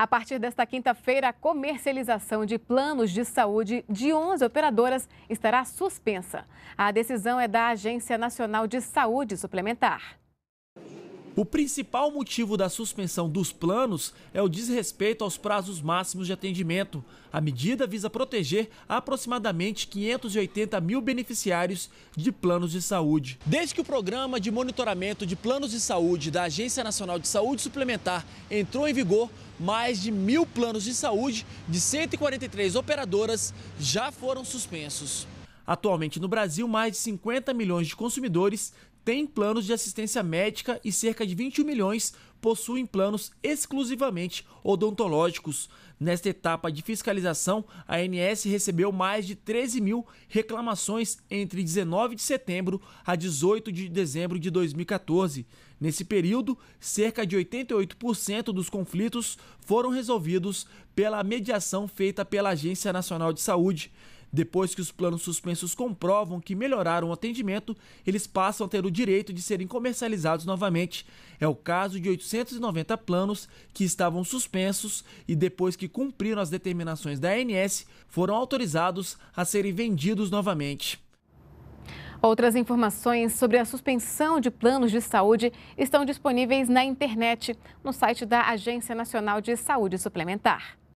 A partir desta quinta-feira, a comercialização de planos de saúde de 11 operadoras estará suspensa. A decisão é da Agência Nacional de Saúde Suplementar. O principal motivo da suspensão dos planos é o desrespeito aos prazos máximos de atendimento. A medida visa proteger aproximadamente 580 mil beneficiários de planos de saúde. Desde que o programa de monitoramento de planos de saúde da Agência Nacional de Saúde Suplementar entrou em vigor, mais de mil planos de saúde de 143 operadoras já foram suspensos. Atualmente no Brasil, mais de 50 milhões de consumidores têm planos de assistência médica e cerca de 21 milhões possuem planos exclusivamente odontológicos. Nesta etapa de fiscalização, a ANS recebeu mais de 13 mil reclamações entre 19 de setembro a 18 de dezembro de 2014. Nesse período, cerca de 88% dos conflitos foram resolvidos pela mediação feita pela Agência Nacional de Saúde. Depois que os planos suspensos comprovam que melhoraram o atendimento, eles passam a ter o direito de serem comercializados novamente. É o caso de 890 planos que estavam suspensos e depois que cumpriram as determinações da ANS, foram autorizados a serem vendidos novamente. Outras informações sobre a suspensão de planos de saúde estão disponíveis na internet, no site da Agência Nacional de Saúde Suplementar.